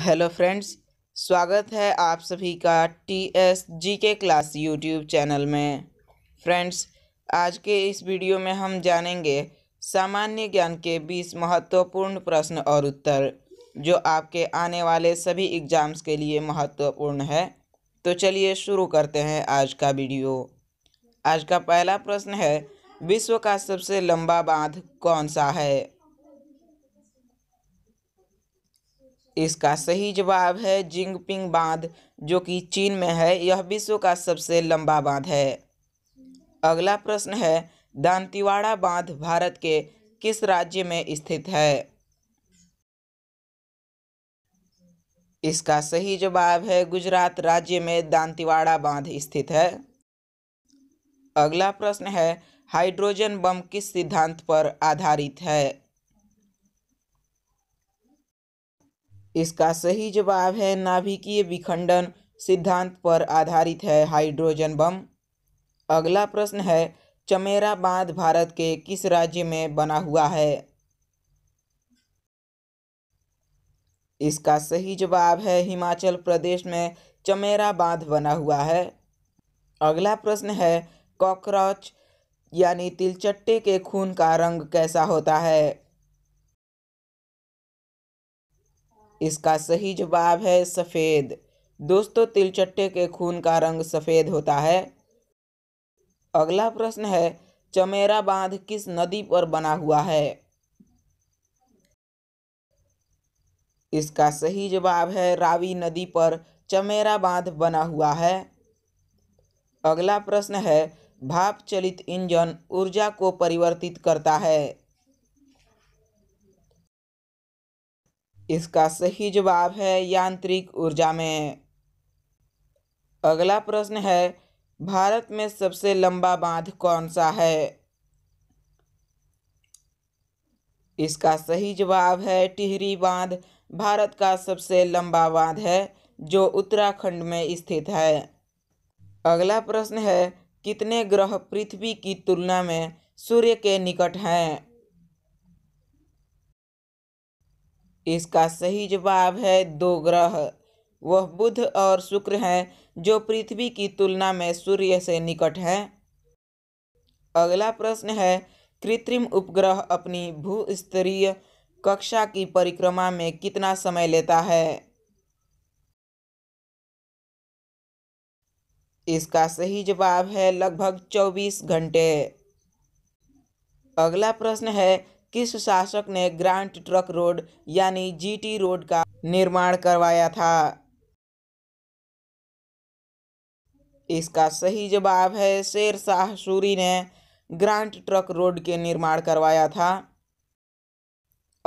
hello friends स्वागत है आप सभी का टी एस जी के क्लास यूट्यूब चैनल में फ्रेंड्स आज के इस वीडियो में हम जानेंगे सामान्य ज्ञान के 20 महत्वपूर्ण प्रश्न और उत्तर जो आपके आने वाले सभी एग्ज़ाम्स के लिए महत्वपूर्ण है तो चलिए शुरू करते हैं आज का वीडियो आज का पहला प्रश्न है विश्व का सबसे लंबा बांध कौन सा है इसका सही जवाब है जिंगपिंग बांध जो कि चीन में है यह विश्व का सबसे लंबा बांध है अगला प्रश्न है दांतीवाड़ा बांध भारत के किस राज्य में स्थित है इसका सही जवाब है गुजरात राज्य में दांतीवाड़ा बांध स्थित है अगला प्रश्न है हाइड्रोजन बम किस सिद्धांत पर आधारित है इसका सही जवाब है नाभिकीय विखंडन सिद्धांत पर आधारित है हाइड्रोजन बम अगला प्रश्न है चमेरा बांध भारत के किस राज्य में बना हुआ है इसका सही जवाब है हिमाचल प्रदेश में चमेरा बांध बना हुआ है अगला प्रश्न है कॉकरोच यानी तिलचट्टे के खून का रंग कैसा होता है इसका सही जवाब है सफ़ेद दोस्तों तिलचट्टे के खून का रंग सफ़ेद होता है अगला प्रश्न है चमेरा बांध किस नदी पर बना हुआ है इसका सही जवाब है रावी नदी पर चमेरा बांध बना हुआ है अगला प्रश्न है भाप चलित इंजन ऊर्जा को परिवर्तित करता है इसका सही जवाब है यांत्रिक ऊर्जा में अगला प्रश्न है भारत में सबसे लंबा बांध कौन सा है इसका सही जवाब है टिहरी बांध भारत का सबसे लंबा बांध है जो उत्तराखंड में स्थित है अगला प्रश्न है कितने ग्रह पृथ्वी की तुलना में सूर्य के निकट हैं इसका सही जवाब है दो ग्रह वह बुध और शुक्र हैं जो पृथ्वी की तुलना में सूर्य से निकट हैं अगला प्रश्न है कृत्रिम उपग्रह अपनी भूस्तरीय कक्षा की परिक्रमा में कितना समय लेता है इसका सही जवाब है लगभग चौबीस घंटे अगला प्रश्न है किस शासक ने ग्रांट ट्रक रोड यानी जीटी रोड का निर्माण करवाया था इसका सही जवाब है शेर शाह सूरी ने ग्रांट ट्रक रोड के निर्माण करवाया था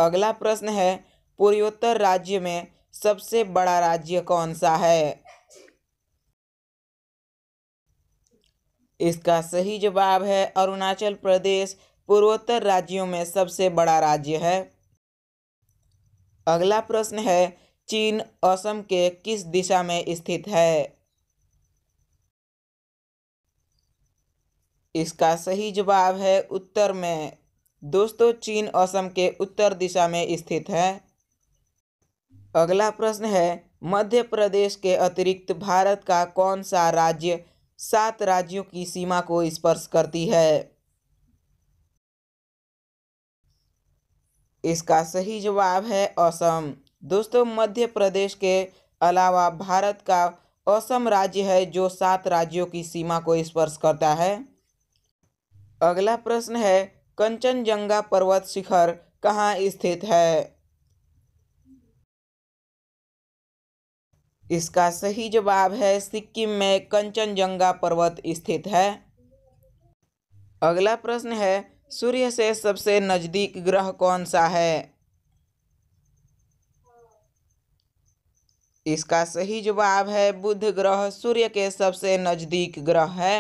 अगला प्रश्न है पूर्वोत्तर राज्य में सबसे बड़ा राज्य कौन सा है इसका सही जवाब है अरुणाचल प्रदेश पूर्वोत्तर राज्यों में सबसे बड़ा राज्य है अगला प्रश्न है चीन असम के किस दिशा में स्थित है इसका सही जवाब है उत्तर में दोस्तों चीन असम के उत्तर दिशा में स्थित है अगला प्रश्न है मध्य प्रदेश के अतिरिक्त भारत का कौन सा राज्य सात राज्यों की सीमा को स्पर्श करती है इसका सही जवाब है असम दोस्तों मध्य प्रदेश के अलावा भारत का असम राज्य है जो सात राज्यों की सीमा को स्पर्श करता है अगला प्रश्न है कंचनजंगा पर्वत शिखर कहाँ स्थित है इसका सही जवाब है सिक्किम में कंचनजंगा पर्वत स्थित है अगला प्रश्न है सूर्य से सबसे नज़दीक ग्रह कौन सा है इसका सही जवाब है बुध ग्रह सूर्य के सबसे नज़दीक ग्रह है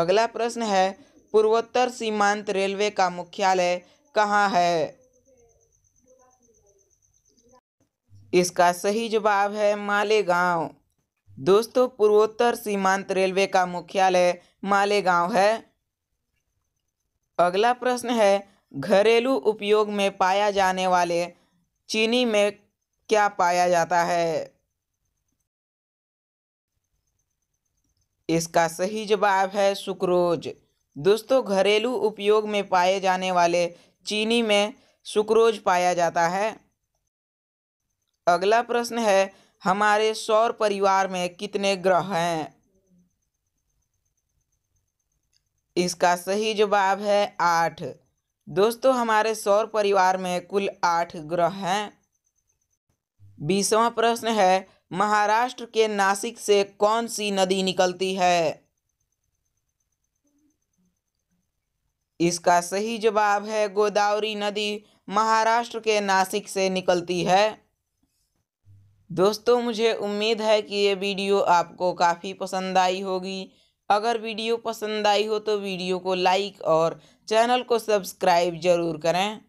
अगला प्रश्न है पूर्वोत्तर सीमांत रेलवे का मुख्यालय कहाँ है इसका सही जवाब है मालेगांव दोस्तों पूर्वोत्तर सीमांत रेलवे का मुख्यालय मालेगांव है अगला प्रश्न है घरेलू उपयोग में पाया जाने वाले चीनी में क्या पाया जाता है इसका सही जवाब है सुक्रोज दोस्तों घरेलू उपयोग में पाए जाने वाले चीनी में सुक्रोज पाया जाता है अगला प्रश्न है हमारे सौर परिवार में कितने ग्रह हैं इसका सही जवाब है आठ दोस्तों हमारे सौर परिवार में कुल आठ ग्रह हैं बीसवा प्रश्न है महाराष्ट्र के नासिक से कौन सी नदी निकलती है इसका सही जवाब है गोदावरी नदी महाराष्ट्र के नासिक से निकलती है दोस्तों मुझे उम्मीद है कि ये वीडियो आपको काफ़ी पसंद आई होगी अगर वीडियो पसंद आई हो तो वीडियो को लाइक और चैनल को सब्सक्राइब जरूर करें